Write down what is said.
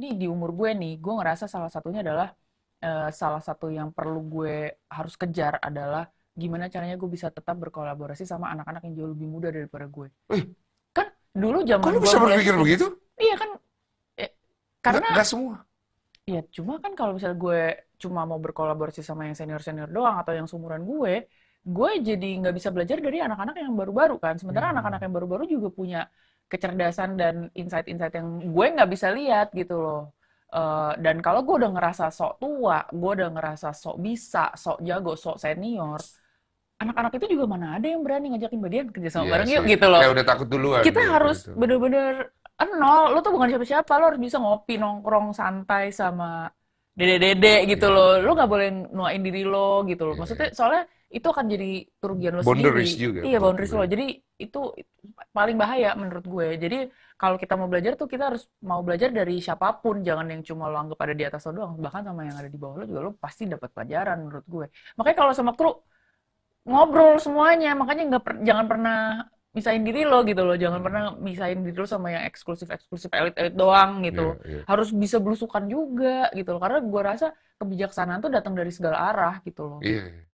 Ini di umur gue nih gue ngerasa salah satunya adalah uh, salah satu yang perlu gue harus kejar adalah gimana caranya gue bisa tetap berkolaborasi sama anak-anak yang jauh lebih muda daripada gue eh. kan dulu zaman kan lu bisa berpikir begitu iya kan eh, karena nggak semua Iya, cuma kan kalau misalnya gue cuma mau berkolaborasi sama yang senior-senior doang atau yang seumuran gue, gue jadi nggak bisa belajar dari anak-anak yang baru-baru kan. Sementara hmm. anak-anak hmm. yang baru-baru juga punya kecerdasan dan insight-insight yang gue nggak bisa lihat gitu loh. Uh, dan kalau gue udah ngerasa sok tua, gue udah ngerasa sok bisa, sok jago, sok senior, anak-anak itu juga mana ada yang berani ngajakin badian kerja sama yeah, bareng yuk ya, gitu loh. Kayak udah takut duluan. Kita gitu, harus gitu. bener-bener gitu. nol, lo tuh bukan siapa-siapa, lo harus bisa ngopi, nongkrong, santai sama dede-dede gitu yeah. loh. Lo nggak boleh nuain diri lo gitu loh. Maksudnya soalnya itu akan jadi kerugian lo sendiri. juga. Iya, boundaries lo. Jadi itu paling bahaya menurut gue. Jadi kalau kita mau belajar tuh kita harus mau belajar dari siapapun, jangan yang cuma lo anggap ada di atas lo doang, bahkan sama yang ada di bawah lo juga lo pasti dapat pelajaran menurut gue. Makanya kalau sama kru ngobrol semuanya, makanya nggak per, jangan pernah misahin diri lo gitu loh jangan pernah misahin diri lo sama yang eksklusif eksklusif elit elit doang gitu yeah, yeah. harus bisa belusukan juga gitu loh karena gue rasa kebijaksanaan tuh datang dari segala arah gitu loh yeah. Iya.